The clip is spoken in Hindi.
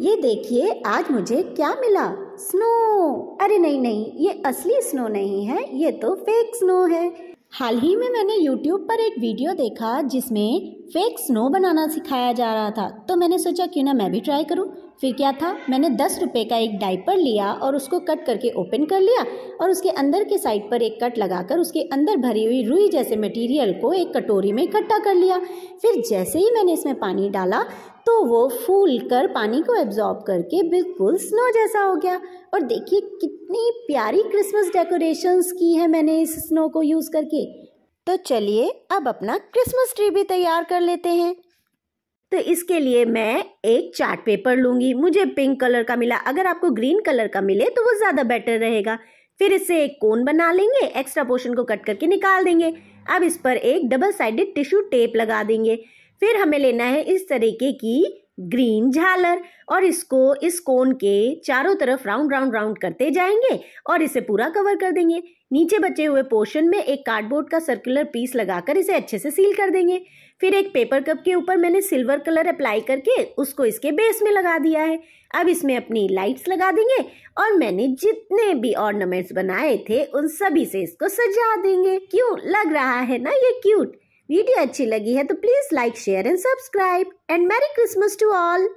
ये देखिए आज मुझे क्या मिला स्नो अरे नहीं नहीं ये असली स्नो नहीं है ये तो फेक स्नो है हाल ही में मैंने YouTube पर एक वीडियो देखा जिसमें फेक स्नो बनाना सिखाया जा रहा था तो मैंने सोचा क्यों ना मैं भी ट्राई करूं फिर क्या था मैंने दस रुपये का एक डाइपर लिया और उसको कट करके ओपन कर लिया और उसके अंदर के साइड पर एक कट लगाकर उसके अंदर भरी हुई रुई जैसे मटेरियल को एक कटोरी में इकट्ठा कर लिया फिर जैसे ही मैंने इसमें पानी डाला तो वो फूल कर पानी को एब्जॉर्ब करके बिल्कुल स्नो जैसा हो गया और देखिए कितनी प्यारी क्रिसमस डेकोरेशंस की है मैंने इस स्नो को यूज़ करके तो चलिए अब अपना क्रिसमस ट्री भी तैयार कर लेते हैं तो इसके लिए मैं एक चार्ट पेपर लूंगी मुझे पिंक कलर का मिला अगर आपको ग्रीन कलर का मिले तो वो ज़्यादा बेटर रहेगा फिर इससे एक कोन बना लेंगे एक्स्ट्रा पोर्शन को कट करके निकाल देंगे अब इस पर एक डबल साइडेड टिश्यू टेप लगा देंगे फिर हमें लेना है इस तरीके की ग्रीन झालर और इसको इस कोन के चारों तरफ राउंड राउंड राउंड करते जाएंगे और इसे पूरा कवर कर देंगे नीचे बचे हुए पोर्शन में एक कार्डबोर्ड का सर्कुलर पीस लगाकर इसे अच्छे से सील कर देंगे फिर एक पेपर कप के ऊपर मैंने सिल्वर कलर अप्लाई करके उसको इसके बेस में लगा दिया है अब इसमें अपनी लाइट्स लगा देंगे और मैंने जितने भी ऑर्नामेंट्स बनाए थे उन सभी से इसको सजा देंगे क्यों लग रहा है ना ये क्यूट वीडियो अच्छी लगी है तो please like share and subscribe and merry Christmas to all